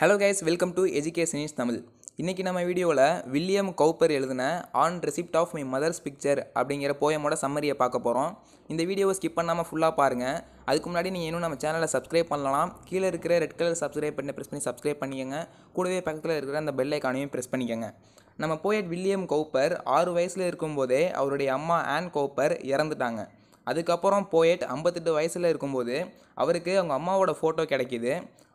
hello guys welcome to education is Tamil இன்றைக்கி நம்ம வீடியோவில் வில்லியம் கௌப்பர் எழுதின on receipt of my mother's picture அப்படிங்கிற போயமோட சம்மரியை பார்க்க போகிறோம் இந்த வீடியோவை ஸ்கிப் பண்ணாமல் ஃபுல்லாக பாருங்கள் அதுக்கு முன்னாடி நீங்கள் இன்னும் நம்ம சேனலை சப்ஸ்கிரைப் பண்ணலாம் கீழே இருக்கிற ரெட் கலர் சப்ஸ்கிரைப் பண்ணி ப்ரெஸ் பண்ணி சப்ஸ்கிரைப் பண்ணிக்கோங்க கூடவே பக்கத்தில் இருக்கிற அந்த பெல் ஐக்கானையும் ப்ரெஸ் பண்ணிக்கோங்க நம்ம போயட் வில்லியம் கௌப்பர் ஆறு வயசில் இருக்கும்போதே அவருடைய அம்மா ஆன் கௌப்பர் இறந்துட்டாங்க அதுக்கப்புறம் போயட் ஐம்பத்தெட்டு வயசில் இருக்கும்போது அவருக்கு அவங்க அம்மாவோட ஃபோட்டோ கிடைக்கிது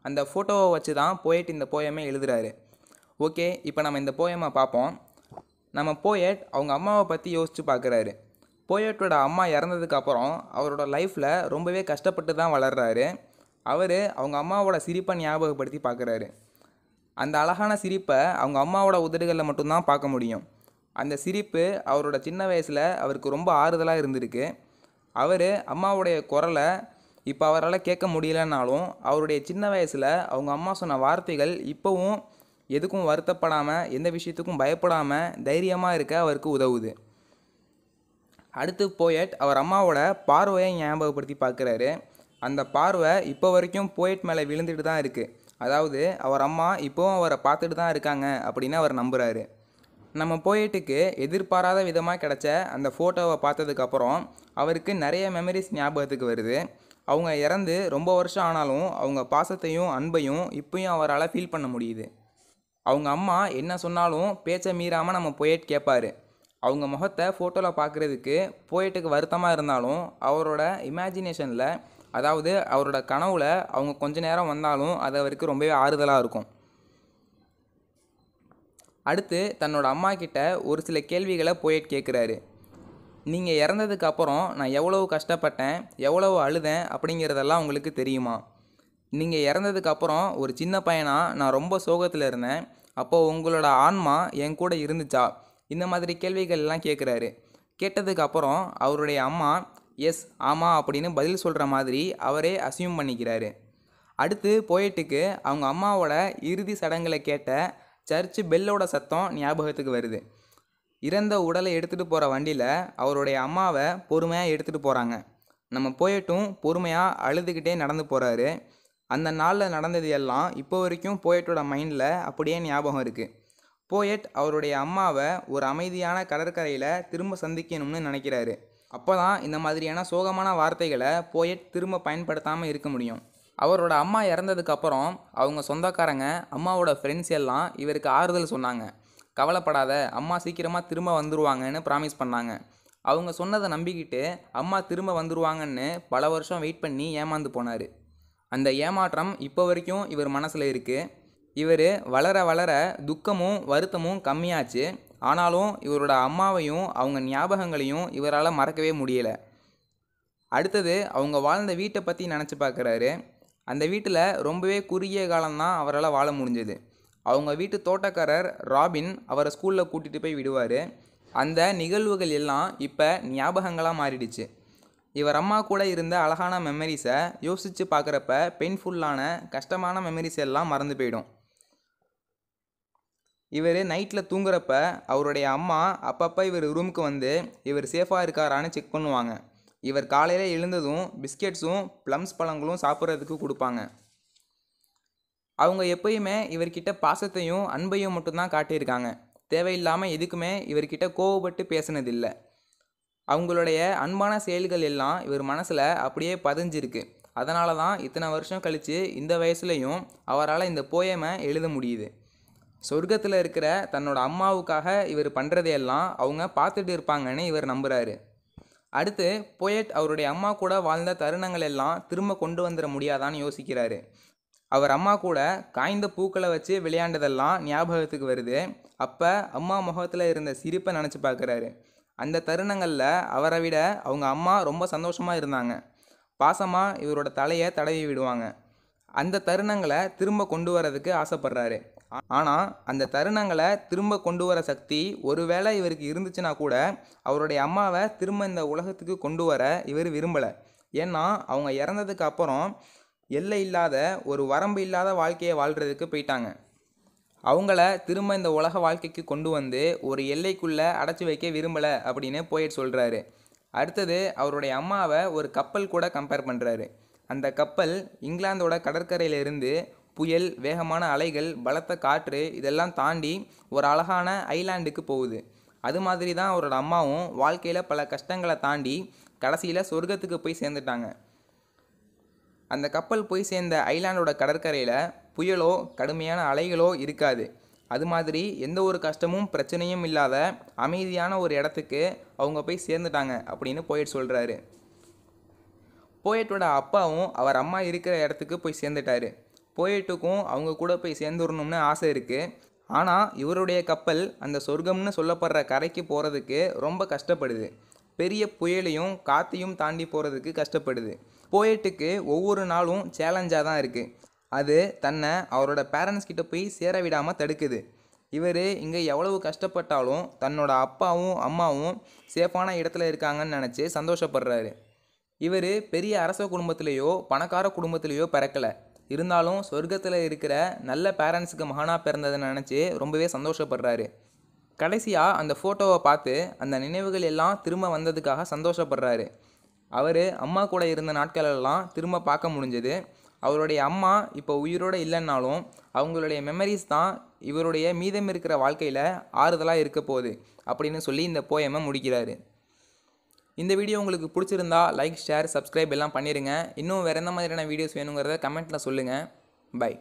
அந்த ஃபோட்டோவை வச்சு தான் போயட் இந்த போயமே எழுதுகிறாரு ஓகே இப்போ நம்ம இந்த போயமாக பார்ப்போம் நம்ம போயட் அவங்க அம்மாவை பற்றி யோசித்து பார்க்குறாரு போயட்டோட அம்மா இறந்ததுக்கப்புறம் அவரோட லைஃப்பில் ரொம்பவே கஷ்டப்பட்டு தான் வளர்கிறாரு அவர் அவங்க அம்மாவோட சிரிப்பை ஞாபகப்படுத்தி பார்க்குறாரு அந்த அழகான சிரிப்பை அவங்க அம்மாவோட உதடுகளில் மட்டும்தான் பார்க்க முடியும் அந்த சிரிப்பு அவரோட சின்ன வயசில் அவருக்கு ரொம்ப ஆறுதலாக இருந்திருக்கு அவர் அம்மாவுடைய குரலை இப்போ அவரால் கேட்க முடியலனாலும் அவருடைய சின்ன வயசில் அவங்க அம்மா சொன்ன வார்த்தைகள் இப்போவும் எதுக்கும் வருத்தப்படாமல் எந்த விஷயத்துக்கும் பயப்படாமல் தைரியமாக இருக்க அவருக்கு உதவுது அடுத்து போயட் அவர் அம்மாவோட பார்வையை ஞாபகப்படுத்தி பார்க்குறாரு அந்த பார்வை இப்போ வரைக்கும் போயட் மேலே விழுந்துட்டு தான் இருக்குது அதாவது அவர் அம்மா இப்போவும் அவரை பார்த்துட்டு தான் இருக்காங்க அப்படின்னு அவர் நம்புகிறாரு நம்ம போயிட்டுக்கு எதிர்பாராத விதமாக கிடச்ச அந்த ஃபோட்டோவை பார்த்ததுக்கப்புறம் அவருக்கு நிறைய மெமரிஸ் ஞாபகத்துக்கு வருது அவங்க இறந்து ரொம்ப வருஷம் ஆனாலும் அவங்க பாசத்தையும் அன்பையும் இப்பயும் அவரால் ஃபீல் பண்ண முடியுது அவங்க அம்மா என்ன சொன்னாலும் பேச்சை மீறாமல் நம்ம போயிட்டு கேட்பார் அவங்க முகத்தை ஃபோட்டோவில் பார்க்குறதுக்கு போயிட்டுக்கு வருத்தமாக இருந்தாலும் அவரோட இமேஜினேஷனில் அதாவது அவரோட கனவில் அவங்க கொஞ்ச நேரம் வந்தாலும் அது அவருக்கு ரொம்பவே ஆறுதலாக இருக்கும் அடுத்து தன்னோட அம்மா கிட்ட ஒரு சில கேள்விகளை போயிட்டு கேட்குறாரு நீங்கள் இறந்ததுக்கு அப்புறம் நான் எவ்வளவு கஷ்டப்பட்டேன் எவ்வளவு அழுதேன் அப்படிங்கிறதெல்லாம் உங்களுக்கு தெரியுமா நீங்கள் இறந்ததுக்கு அப்புறம் ஒரு சின்ன பையனாக நான் ரொம்ப சோகத்தில் இருந்தேன் அப்போது உங்களோட ஆன்மா என் கூட இருந்துச்சா இந்த மாதிரி கேள்விகள்லாம் கேட்குறாரு கேட்டதுக்கு அப்புறம் அவருடைய அம்மா எஸ் ஆமாம் அப்படின்னு பதில் சொல்கிற மாதிரி அவரே அசியூம் பண்ணிக்கிறாரு அடுத்து போயிட்டுக்கு அவங்க அம்மாவோட இறுதி சடங்களை கேட்ட சர்ச்சு பெல்லோட சத்தம் ஞாபகத்துக்கு வருது இறந்த உடலை எடுத்துகிட்டு போகிற வண்டியில் அவருடைய அம்மாவை பொறுமையாக எடுத்துகிட்டு போகிறாங்க நம்ம போயிட்டும் பொறுமையாக அழுதுகிட்டே நடந்து போகிறாரு அந்த நாளில் நடந்தது எல்லாம் இப்போ வரைக்கும் போயட்டோட மைண்டில் அப்படியே ஞாபகம் இருக்குது போயட் அவருடைய அம்மாவை ஒரு அமைதியான கடற்கரையில் திரும்ப சந்திக்கணும்னு நினைக்கிறாரு அப்போ தான் இந்த மாதிரியான சோகமான வார்த்தைகளை போயட் திரும்ப பயன்படுத்தாமல் இருக்க முடியும் அவரோட அம்மா இறந்ததுக்கப்புறம் அவங்க சொந்தக்காரங்க அம்மாவோட ஃப்ரெண்ட்ஸ் எல்லாம் இவருக்கு ஆறுதல் சொன்னாங்க கவலைப்படாத அம்மா சீக்கிரமாக திரும்ப வந்துடுவாங்கன்னு ப்ராமிஸ் பண்ணாங்க அவங்க சொன்னதை நம்பிக்கிட்டு அம்மா திரும்ப வந்துடுவாங்கன்னு பல வருஷம் வெயிட் பண்ணி ஏமாந்து போனார் அந்த ஏமாற்றம் இப்போ வரைக்கும் இவர் மனசில் இருக்குது இவர் வளர வளர துக்கமும் வருத்தமும் கம்மியாச்சு ஆனாலும் இவரோட அம்மாவையும் அவங்க ஞாபகங்களையும் இவரால் மறக்கவே முடியலை அடுத்தது அவங்க வாழ்ந்த வீட்டை பற்றி நினச்சி பார்க்குறாரு அந்த வீட்டில் ரொம்பவே குறுகிய காலம்தான் அவரால் வாழ முடிஞ்சது அவங்க வீட்டு தோட்டக்காரர் ராபின் அவரை ஸ்கூலில் கூட்டிகிட்டு போய் விடுவார் அந்த நிகழ்வுகள் எல்லாம் இப்போ ஞாபகங்களாக மாறிடுச்சு இவர் அம்மா கூட இருந்த அழகான மெமரிஸை யோசித்து பார்க்குறப்ப பெயின்ஃபுல்லான கஷ்டமான மெமரிஸ் எல்லாம் மறந்து போயிடும் இவர் நைட்டில் தூங்குறப்ப அவருடைய அம்மா அப்பப்போ இவர் ரூமுக்கு வந்து இவர் சேஃபாக இருக்காரான்னு செக் பண்ணுவாங்க இவர் காலையில் எழுந்ததும் பிஸ்கெட்ஸும் ப்ளம்ஸ் பழங்களும் சாப்பிட்றதுக்கு கொடுப்பாங்க அவங்க எப்பயுமே இவர்கிட்ட பாசத்தையும் அன்பையும் மட்டும்தான் காட்டியிருக்காங்க தேவையில்லாமல் எதுக்குமே இவர்கிட்ட கோவப்பட்டு பேசினதில்லை அவங்களுடைய அன்பான செயல்கள் எல்லாம் இவர் மனசில் அப்படியே பதிஞ்சிருக்கு அதனால தான் இத்தனை வருஷம் கழித்து இந்த வயசுலையும் அவரால் இந்த போயமை எழுத முடியுது சொர்க்கத்தில் இருக்கிற தன்னோட அம்மாவுக்காக இவர் பண்ணுறதையெல்லாம் அவங்க பார்த்துட்டு இருப்பாங்கன்னு இவர் நம்புகிறாரு அடுத்து போயட் அவருடைய அம்மா கூட வாழ்ந்த தருணங்கள் எல்லாம் திரும்ப கொண்டு வந்துட முடியாதான்னு யோசிக்கிறாரு அவர் அம்மா கூட காய்ந்த பூக்களை வச்சு விளையாண்டதெல்லாம் ஞாபகத்துக்கு வருது அப்போ அம்மா முகத்தில் இருந்த சிரிப்பை நினச்சி பார்க்குறாரு அந்த தருணங்களில் அவரை விட அவங்க அம்மா ரொம்ப சந்தோஷமாக இருந்தாங்க பாசமாக இவரோட தலையை தடவி விடுவாங்க அந்த தருணங்களை திரும்ப கொண்டு வரதுக்கு ஆசைப்பட்றாரு ஆனால் அந்த தருணங்களை திரும்ப கொண்டு வர சக்தி ஒருவேளை இவருக்கு இருந்துச்சுன்னா கூட அவருடைய அம்மாவை திரும்ப இந்த உலகத்துக்கு கொண்டு வர இவர் விரும்பலை ஏன்னா அவங்க இறந்ததுக்கு அப்புறம் எல்லை இல்லாத ஒரு வரம்பு இல்லாத வாழ்க்கையை வாழ்கிறதுக்கு போயிட்டாங்க அவங்கள திரும்ப இந்த உலக வாழ்க்கைக்கு கொண்டு வந்து ஒரு எல்லைக்குள்ளே அடைச்சி வைக்க விரும்பலை அப்படின்னு போயிட்டு சொல்கிறாரு அடுத்தது அவருடைய அம்மாவை ஒரு கப்பல் கூட கம்பேர் பண்ணுறாரு அந்த கப்பல் இங்கிலாந்தோட கடற்கரையிலிருந்து புயல் வேகமான அலைகள் பலத்த காற்று இதெல்லாம் தாண்டி ஒரு அழகான ஐலாண்டுக்கு போகுது அது மாதிரி தான் அவரோட அம்மாவும் வாழ்க்கையில் பல கஷ்டங்களை தாண்டி கடைசியில் சொர்க்கத்துக்கு போய் சேர்ந்துட்டாங்க அந்த கப்பல் போய் சேர்ந்த ஐலாண்டோட கடற்கரையில் புயலோ கடுமையான அலைகளோ இருக்காது அது மாதிரி எந்த ஒரு கஷ்டமும் பிரச்சனையும் இல்லாத அமைதியான ஒரு இடத்துக்கு அவங்க போய் சேர்ந்துட்டாங்க அப்படின்னு போயிட் சொல்கிறாரு போயட்டோட அப்பாவும் அவர் அம்மா இருக்கிற இடத்துக்கு போய் சேர்ந்துட்டாரு போயிட்டுக்கும் அவங்க கூட போய் சேர்ந்துடணும்னு ஆசை இருக்குது ஆனால் இவருடைய கப்பல் அந்த சொர்க்கம்னு சொல்லப்படுற கரைக்கு போகிறதுக்கு ரொம்ப கஷ்டப்படுது பெரிய புயலையும் காற்றையும் தாண்டி போகிறதுக்கு கஷ்டப்படுது போயிட்டுக்கு ஒவ்வொரு நாளும் சேலஞ்சாக தான் இருக்குது அது தன்னை அவரோட பேரண்ட்ஸ் கிட்ட போய் சேர விடாமல் தடுக்குது இவர் இங்கே எவ்வளவு கஷ்டப்பட்டாலும் தன்னோட அப்பாவும் அம்மாவும் சேஃபான இடத்துல இருக்காங்கன்னு நினச்சி சந்தோஷப்படுறாரு இவர் பெரிய அரச குடும்பத்திலேயோ பணக்கார குடும்பத்திலேயோ பிறக்கலை இருந்தாலும் சொர்க்கத்தில் இருக்கிற நல்ல பேரண்ட்ஸுக்கு மகனாக பிறந்ததை நினச்சி ரொம்பவே சந்தோஷப்படுறாரு கடைசியாக அந்த ஃபோட்டோவை பார்த்து அந்த நினைவுகள் எல்லாம் திரும்ப வந்ததுக்காக சந்தோஷப்படுறாரு அவர் அம்மா கூட இருந்த நாட்களெல்லாம் திரும்ப பார்க்க முடிஞ்சது அவருடைய அம்மா இப்போ உயிரோடு இல்லைன்னாலும் அவங்களுடைய மெமரிஸ் தான் இவருடைய மீதம் இருக்கிற வாழ்க்கையில் ஆறுதலாக இருக்க போகுது அப்படின்னு சொல்லி இந்த போயமை முடிக்கிறாரு இந்த வீடியோ உங்களுக்கு பிடிச்சிருந்தா லைக் ஷேர் சப்ஸ்கிரைப் எல்லாம் பண்ணிடுங்க இன்னும் வேறு எந்த மாதிரியான வீடியோஸ் வேணுங்கிறத கமெண்ட்டில் சொல்லுங்கள் பை